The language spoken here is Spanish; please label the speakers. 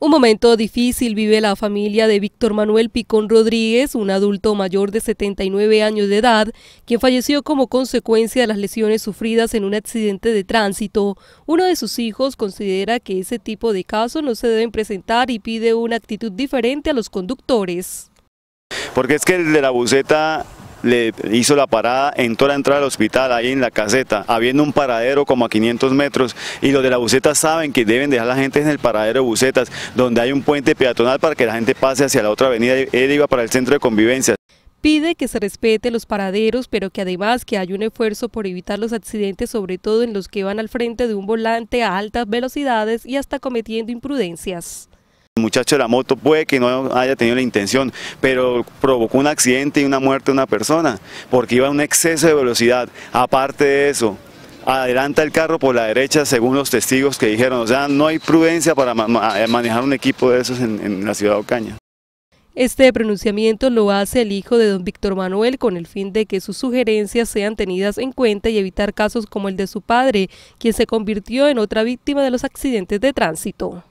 Speaker 1: Un momento difícil vive la familia de Víctor Manuel Picón Rodríguez, un adulto mayor de 79 años de edad, quien falleció como consecuencia de las lesiones sufridas en un accidente de tránsito. Uno de sus hijos considera que ese tipo de casos no se deben presentar y pide una actitud diferente a los conductores.
Speaker 2: Porque es que el de la buceta le hizo la parada en toda la entrada del hospital, ahí en la caseta, habiendo un paradero como a 500 metros, y los de la buceta saben que deben dejar a la gente en el paradero de bucetas, donde hay un puente peatonal para que la gente pase hacia la otra avenida, él iba para el centro de convivencia
Speaker 1: pide que se respete los paraderos, pero que además que haya un esfuerzo por evitar los accidentes, sobre todo en los que van al frente de un volante a altas velocidades y hasta cometiendo imprudencias
Speaker 2: muchacho de la moto puede que no haya tenido la intención, pero provocó un accidente y una muerte de una persona, porque iba a un exceso de velocidad. Aparte de eso, adelanta el carro por la derecha según los testigos que dijeron, o sea, no hay prudencia para eh, manejar un equipo de esos en, en la ciudad de Ocaña.
Speaker 1: Este pronunciamiento lo hace el hijo de don Víctor Manuel con el fin de que sus sugerencias sean tenidas en cuenta y evitar casos como el de su padre, quien se convirtió en otra víctima de los accidentes de tránsito.